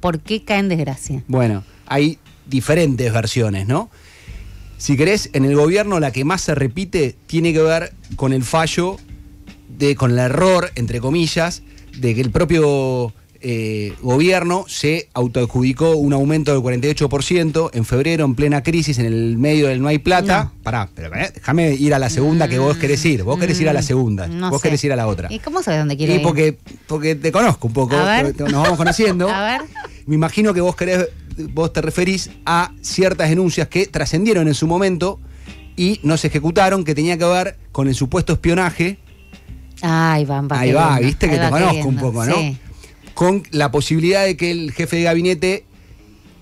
¿Por qué cae en desgracia? Bueno, hay diferentes versiones, ¿no? Si querés, en el gobierno la que más se repite tiene que ver con el fallo, de, con el error, entre comillas, de que el propio eh, gobierno se autoadjudicó un aumento del 48% en febrero, en plena crisis, en el medio del no hay plata. para. Pará, pero eh, déjame ir a la segunda que vos querés ir. Vos querés ir a la mm, segunda, vos querés ir a la otra. ¿Y cómo sabes dónde quieres ir? Porque, porque te conozco un poco, nos vamos conociendo. Me imagino que vos querés, vos te referís a ciertas denuncias que trascendieron en su momento y no se ejecutaron, que tenía que ver con el supuesto espionaje. va, Ahí va, viste que te conozco un poco, ¿no? con la posibilidad de que el jefe de gabinete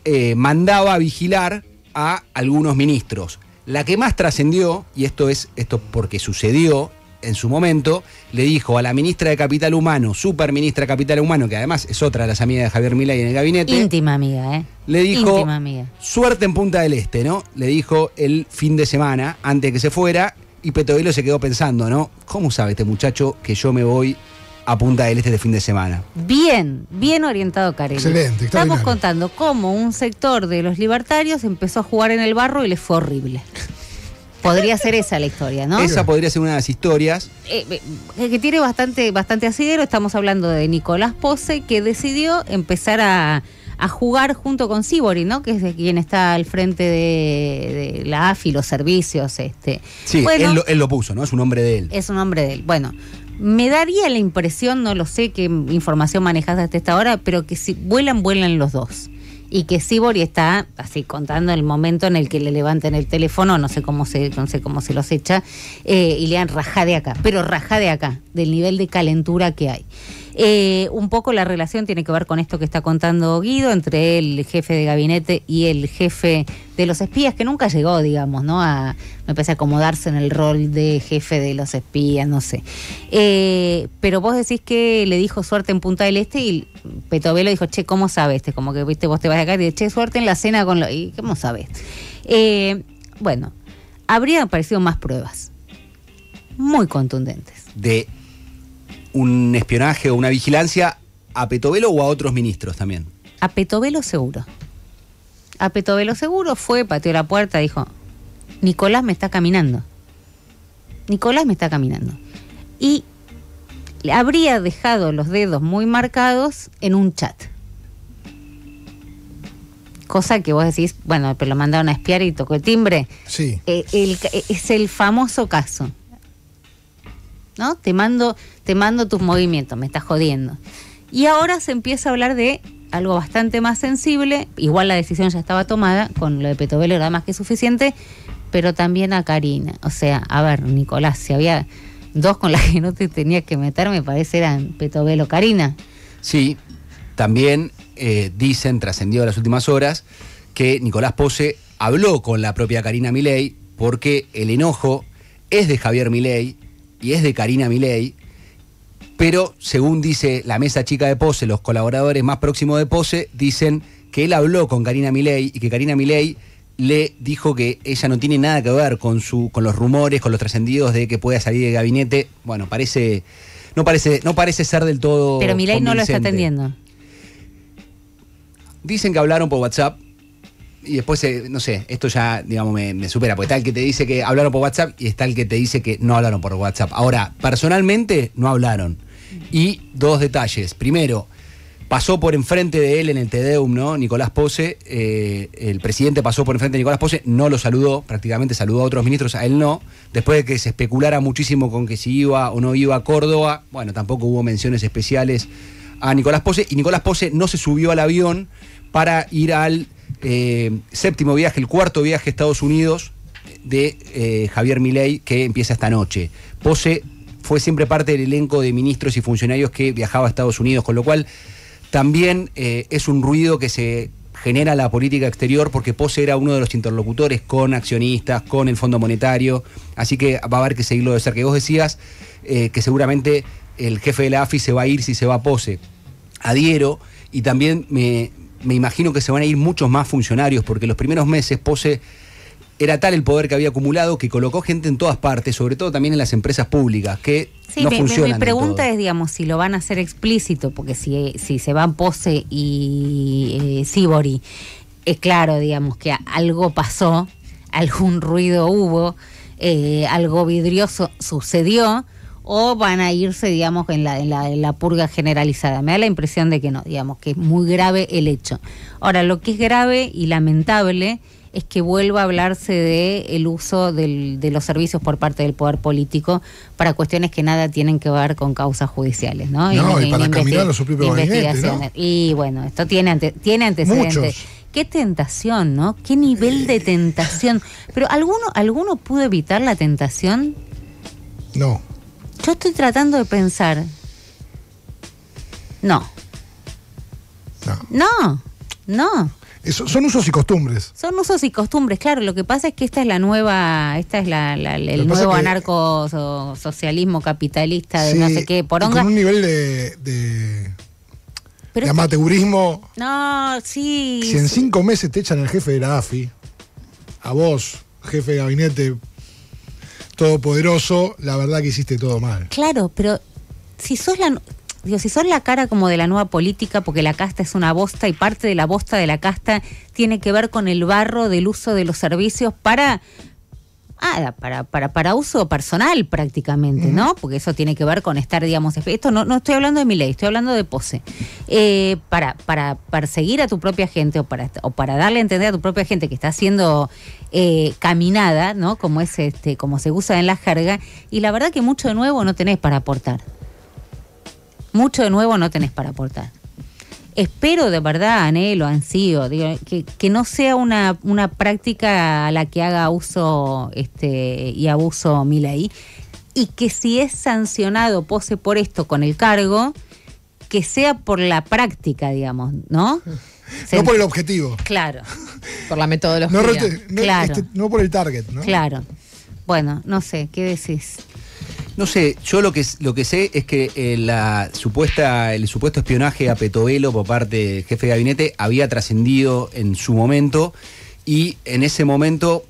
eh, mandaba a vigilar a algunos ministros. La que más trascendió, y esto es esto porque sucedió en su momento, le dijo a la ministra de Capital Humano, superministra de Capital Humano, que además es otra de las amigas de Javier Milay en el gabinete. Íntima amiga, ¿eh? Le dijo, Íntima amiga. suerte en Punta del Este, ¿no? Le dijo el fin de semana, antes de que se fuera, y Petovelo se quedó pensando, ¿no? ¿Cómo sabe este muchacho que yo me voy a Punta Este de fin de semana. Bien, bien orientado, Karen. Excelente, Estamos contando cómo un sector de los libertarios empezó a jugar en el barro y les fue horrible. Podría ser esa la historia, ¿no? Esa podría ser una de las historias. Eh, eh, eh que tiene bastante, bastante asidero. Estamos hablando de Nicolás Pose, que decidió empezar a, jugar junto con Sibori, ¿no? Que es quien está al frente de, la AFI, los servicios. Este. Sí, él, lo, él lo puso, ¿no? Es un hombre de él. Es un hombre de él. Bueno, me daría la impresión, no lo sé qué información manejas hasta esta hora, pero que si vuelan, vuelan los dos. Y que Sibori está así contando el momento en el que le levantan el teléfono, no sé cómo se, no sé cómo se los echa, eh, y le dan rajá de acá, pero rajá de acá, del nivel de calentura que hay. Eh, un poco la relación tiene que ver con esto que está contando Guido entre el jefe de gabinete y el jefe de los espías, que nunca llegó, digamos, ¿no? A, me a acomodarse en el rol de jefe de los espías, no sé. Eh, pero vos decís que le dijo suerte en Punta del Este y Petovelo dijo, che, ¿cómo sabes? Este? Como que, viste, vos te vas acá y te che, suerte en la cena con los... ¿Y cómo sabes? Este? Eh, bueno, habrían aparecido más pruebas, muy contundentes. De un espionaje o una vigilancia a Petovelo o a otros ministros también? A Petovelo seguro. A Petovelo seguro fue, pateó la puerta, dijo, Nicolás me está caminando. Nicolás me está caminando. Y habría dejado los dedos muy marcados en un chat. Cosa que vos decís, bueno, pero lo mandaron a espiar y tocó el timbre. Sí. Eh, eh, es el famoso caso. ¿no? Te mando, te mando tus movimientos, me estás jodiendo. Y ahora se empieza a hablar de algo bastante más sensible, igual la decisión ya estaba tomada, con lo de Petovelo era más que suficiente, pero también a Karina. O sea, a ver, Nicolás, si había dos con las que no te tenías que meter, me parece eran Petovelo, Karina. Sí, también eh, dicen, trascendido las últimas horas, que Nicolás Pose habló con la propia Karina Milei porque el enojo es de Javier Milei es de Karina Milei, pero según dice la mesa chica de Pose, los colaboradores más próximos de Pose dicen que él habló con Karina Milei y que Karina Milei le dijo que ella no tiene nada que ver con su con los rumores, con los trascendidos de que pueda salir de gabinete. Bueno, parece no parece no parece ser del todo Pero Milei no lo está atendiendo. Dicen que hablaron por WhatsApp, y después, eh, no sé, esto ya, digamos, me, supera, porque está el que te dice que hablaron por WhatsApp y está el que te dice que no hablaron por WhatsApp. Ahora, personalmente no hablaron. Y dos detalles. Primero, pasó por enfrente de él en el tedum ¿no? Nicolás Pose, eh, el presidente pasó por enfrente de Nicolás Pose, no lo saludó, prácticamente saludó a otros ministros, a él no. Después de que se especulara muchísimo con que si iba o no iba a Córdoba, bueno, tampoco hubo menciones especiales a Nicolás Pose, y Nicolás Pose no se subió al avión para ir al eh, séptimo viaje, el cuarto viaje a Estados Unidos de eh, Javier Milei, que empieza esta noche. Pose fue siempre parte del elenco de ministros y funcionarios que viajaba a Estados Unidos, con lo cual también eh, es un ruido que se genera la política exterior porque Pose era uno de los interlocutores con accionistas, con el Fondo Monetario, así que va a haber que seguirlo de cerca. vos decías que seguramente el jefe de la AFI se va a ir si se va a Pose. Adhiero y también me, me imagino que se van a ir muchos más funcionarios, porque los primeros meses Pose era tal el poder que había acumulado que colocó gente en todas partes, sobre todo también en las empresas públicas, que sí, mi, Mi pregunta es, digamos, si lo van a hacer explícito, porque si, si se van Pose y eh, Sibori, es claro, digamos, que algo pasó, algún ruido hubo, eh, algo vidrioso sucedió o van a irse, digamos, en la, en la, purga generalizada. Me da la impresión de que no, digamos, que es muy grave el hecho. Ahora, lo que es grave y lamentable es que vuelva a hablarse de el uso de los servicios por parte del poder político para cuestiones que nada tienen que ver con causas judiciales, ¿no? no y, y, para a su Y bueno, esto tiene, tiene antecedentes. Qué tentación, ¿no? Qué nivel de tentación. Pero ¿alguno, alguno pudo evitar la tentación? No. Yo estoy tratando de pensar. No. No. No, son usos y costumbres. Son usos y costumbres, claro. Lo que pasa es que esta es la nueva, esta es la, el nuevo anarco socialismo capitalista de no sé qué, poronga. Con un nivel de, de... amateurismo. No, sí. Si en cinco meses te echan al jefe de la AFI, a vos, jefe de gabinete todopoderoso, la verdad que hiciste todo mal. Claro, pero si sos la si son la cara como de la nueva política, porque la casta es una bosta y parte de la bosta de la casta tiene que ver con el barro del uso de los servicios para Ah, para, para, para uso personal prácticamente, ¿no? Porque eso tiene que ver con estar, digamos, esto no, estoy hablando de mi ley, estoy hablando de pose. Eh, para, para perseguir a tu propia gente o para, o para darle a entender a tu propia gente que está haciendo eh, caminada, ¿no? Como es este, como se usa en la jerga, y la verdad que mucho de nuevo no tenés para aportar. Mucho de nuevo no tenés para aportar espero de verdad, anhelo, ansío, que, no sea una, práctica a la que haga uso este, y abuso Milei, y que si es sancionado pose por esto con el cargo, que sea por la práctica, digamos, ¿no? no por el objetivo. Claro. por la metodología. No, este, no por el target, ¿no? Claro. Bueno, no sé, ¿qué decís? No sé, yo lo que, lo que sé es que eh, la supuesta, el supuesto espionaje a Petovelo por parte del jefe de gabinete había trascendido en su momento y en ese momento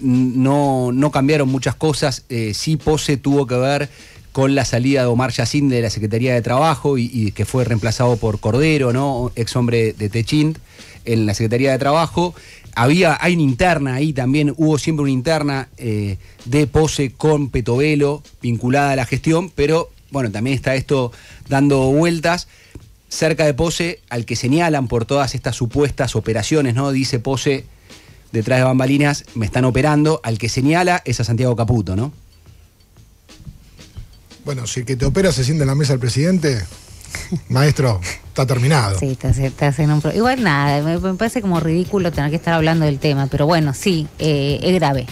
no, cambiaron muchas cosas. Eh, sí, Pose tuvo que ver con la salida de Omar Yacín de la Secretaría de Trabajo y, que fue reemplazado por Cordero, ¿no? Ex hombre de Techint en la Secretaría de Trabajo. Había, hay una interna ahí también, hubo siempre una interna eh, de pose con Petovelo vinculada a la gestión, pero bueno, también está esto dando vueltas. Cerca de Pose, al que señalan por todas estas supuestas operaciones, ¿no? Dice Pose, detrás de bambalinas, me están operando. Al que señala es a Santiago Caputo, ¿no? Bueno, si el que te opera se sienta en la mesa el presidente, Maestro, está terminado. Sí, está, Igual nada, me, parece como ridículo tener que estar hablando del tema, pero bueno, sí, eh, es grave.